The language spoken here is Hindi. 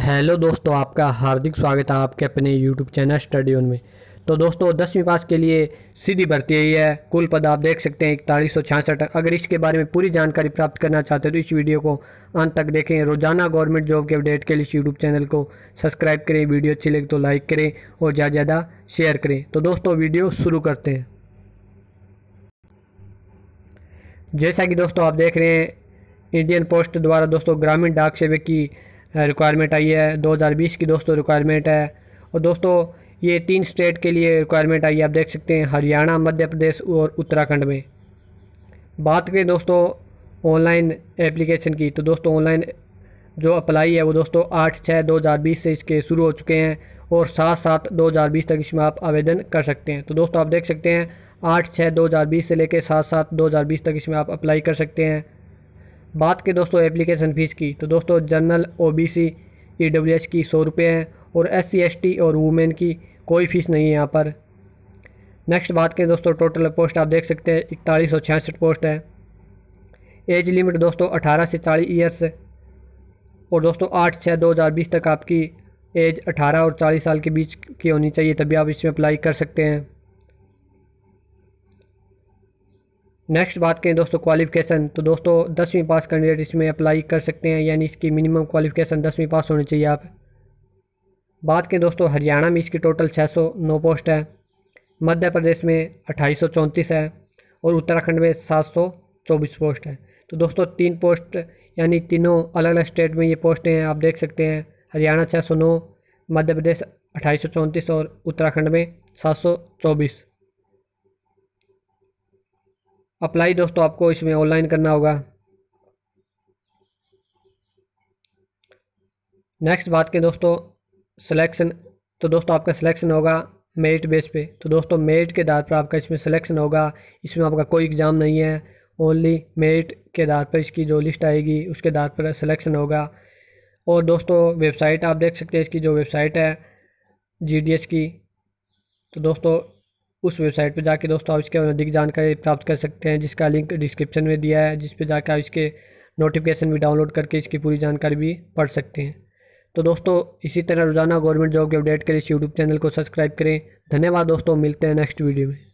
हेलो दोस्तों आपका हार्दिक स्वागत है आपके अपने यूट्यूब चैनल स्टडी में तो दोस्तों दसवीं पास के लिए सीधी भर्ती यही है कुल पद आप देख सकते हैं इकतालीस सौ छियासठ अगर इसके बारे में पूरी जानकारी प्राप्त करना चाहते हो तो इस वीडियो को अंत तक देखें रोजाना गवर्नमेंट जॉब के अपडेट के लिए इस यूट्यूब चैनल को सब्सक्राइब करें वीडियो अच्छी लगे तो लाइक करें और ज़्यादा ज़्यादा शेयर करें तो दोस्तों वीडियो शुरू करते हैं जैसा कि दोस्तों आप देख रहे हैं इंडियन पोस्ट द्वारा दोस्तों ग्रामीण डाक सेवक की रिक्वायरमेंट आई है 2020 की दोस्तों रिक्वायरमेंट है और दोस्तों ये तीन स्टेट के लिए रिक्वायरमेंट आई है आप देख सकते हैं हरियाणा मध्य प्रदेश और उत्तराखंड में बात करें दोस्तों ऑनलाइन एप्लीकेशन की तो दोस्तों ऑनलाइन जो अप्लाई है वो दोस्तों आठ छः दो हज़ार बीस से इसके शुरू हो चुके हैं और सात सात दो हज़ार बीस तक इसमें आप आवेदन कर सकते हैं तो दोस्तों आप देख सकते हैं आठ छः दो हज़ार बीस से लेकर सात सात दो हज़ार बीस तक इसमें आप अप्लाई कर सकते हैं बात के दोस्तों एप्लीकेशन फ़ीस की तो दोस्तों जनरल ओबीसी एच की सौ रुपये हैं और एस टी और वुमेन की कोई फ़ीस नहीं है यहाँ पर नेक्स्ट बात करें दोस्तों टोटल पोस्ट आप देख सकते हैं इकतालीस सौ छियासठ पोस्ट है एज लिमिट दोस्तों अठारह से चालीस ईयर्स और दोस्तों आठ छः दो हज़ार बीस तक आपकी एज अठारह और चालीस साल के बीच की होनी चाहिए तभी आप इसमें अप्लाई कर सकते हैं नेक्स्ट बात करें दोस्तों क्वालिफिकेशन तो दोस्तों दसवीं पास कैंडिडेट इसमें अप्लाई कर सकते हैं यानी इसकी मिनिमम क्वालिफिकेशन दसवीं पास होनी चाहिए आप बात करें दोस्तों हरियाणा में इसकी टोटल छः सौ नौ पोस्ट है मध्य प्रदेश में अट्ठाईस सौ चौंतीस है और उत्तराखंड में सात सौ चौबीस पोस्ट है तो दोस्तों तीन पोस्ट यानी तीनों अलग अलग स्टेट में ये पोस्टें हैं आप देख सकते हैं हरियाणा नौ मध्य प्रदेश अट्ठाईस और उत्तराखंड में चौबीस अप्लाई दोस्तों आपको इसमें ऑनलाइन करना होगा नेक्स्ट बात करें दोस्तों सिलेक्शन तो दोस्तों आपका सिलेक्शन होगा मेरिट बेस पे तो दोस्तों मेरिट के आधार पर आपका इसमें सिलेक्शन होगा इसमें आपका कोई एग्ज़ाम नहीं है ओनली मेरिट के आधार पर इसकी जो लिस्ट आएगी उसके आधार पर सिलेक्शन होगा और दोस्तों वेबसाइट आप देख सकते हैं इसकी जो वेबसाइट है जी की तो दोस्तों उस वेबसाइट पर जाकर दोस्तों आप इसके अधिक जानकारी प्राप्त कर सकते हैं जिसका लिंक डिस्क्रिप्शन में दिया है जिस पर जाकर आप इसके नोटिफिकेशन भी डाउनलोड करके इसकी पूरी जानकारी भी पढ़ सकते हैं तो दोस्तों इसी तरह रोज़ाना गवर्नमेंट जॉब के अपडेट के लिए इस यूट्यूब चैनल को सब्सक्राइब करें धन्यवाद दोस्तों मिलते हैं नेक्स्ट वीडियो में